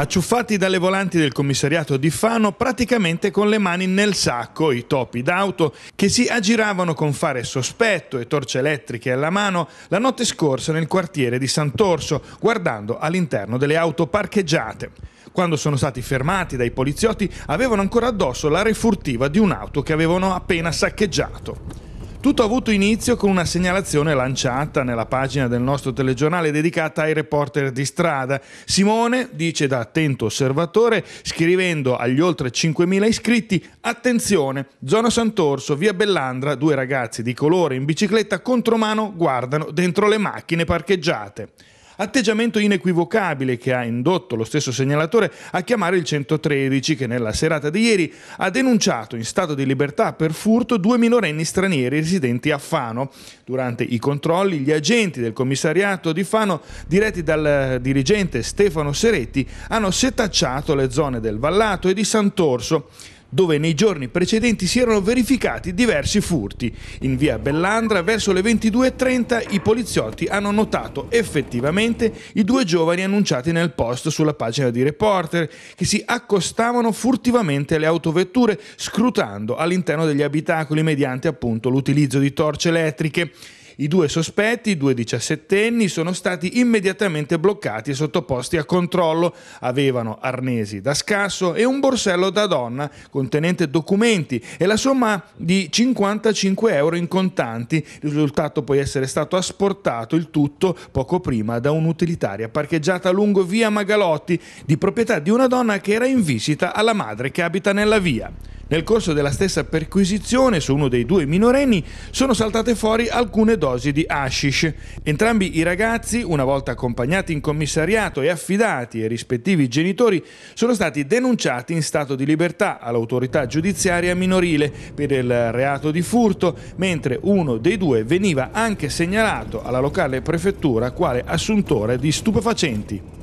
Acciuffati dalle volanti del commissariato di Fano, praticamente con le mani nel sacco, i topi d'auto che si aggiravano con fare sospetto e torce elettriche alla mano la notte scorsa nel quartiere di Sant'Orso, guardando all'interno delle auto parcheggiate. Quando sono stati fermati dai poliziotti avevano ancora addosso la refurtiva di un'auto che avevano appena saccheggiato. Tutto ha avuto inizio con una segnalazione lanciata nella pagina del nostro telegiornale dedicata ai reporter di strada. Simone, dice da attento osservatore, scrivendo agli oltre 5.000 iscritti, attenzione, zona Sant'Orso, via Bellandra, due ragazzi di colore in bicicletta contromano guardano dentro le macchine parcheggiate atteggiamento inequivocabile che ha indotto lo stesso segnalatore a chiamare il 113 che nella serata di ieri ha denunciato in stato di libertà per furto due minorenni stranieri residenti a Fano. Durante i controlli gli agenti del commissariato di Fano, diretti dal eh, dirigente Stefano Seretti, hanno setacciato le zone del Vallato e di Sant'Orso dove nei giorni precedenti si erano verificati diversi furti. In via Bellandra, verso le 22.30, i poliziotti hanno notato effettivamente i due giovani annunciati nel post sulla pagina di Reporter, che si accostavano furtivamente alle autovetture, scrutando all'interno degli abitacoli mediante appunto l'utilizzo di torce elettriche. I due sospetti, due diciassettenni, sono stati immediatamente bloccati e sottoposti a controllo. Avevano arnesi da scasso e un borsello da donna contenente documenti e la somma di 55 euro in contanti, Il risultato poi essere stato asportato il tutto poco prima da un'utilitaria parcheggiata lungo via Magalotti di proprietà di una donna che era in visita alla madre che abita nella via. Nel corso della stessa perquisizione su uno dei due minorenni sono saltate fuori alcune dosi di hashish. Entrambi i ragazzi, una volta accompagnati in commissariato e affidati ai rispettivi genitori, sono stati denunciati in stato di libertà all'autorità giudiziaria minorile per il reato di furto, mentre uno dei due veniva anche segnalato alla locale prefettura quale assuntore di stupefacenti.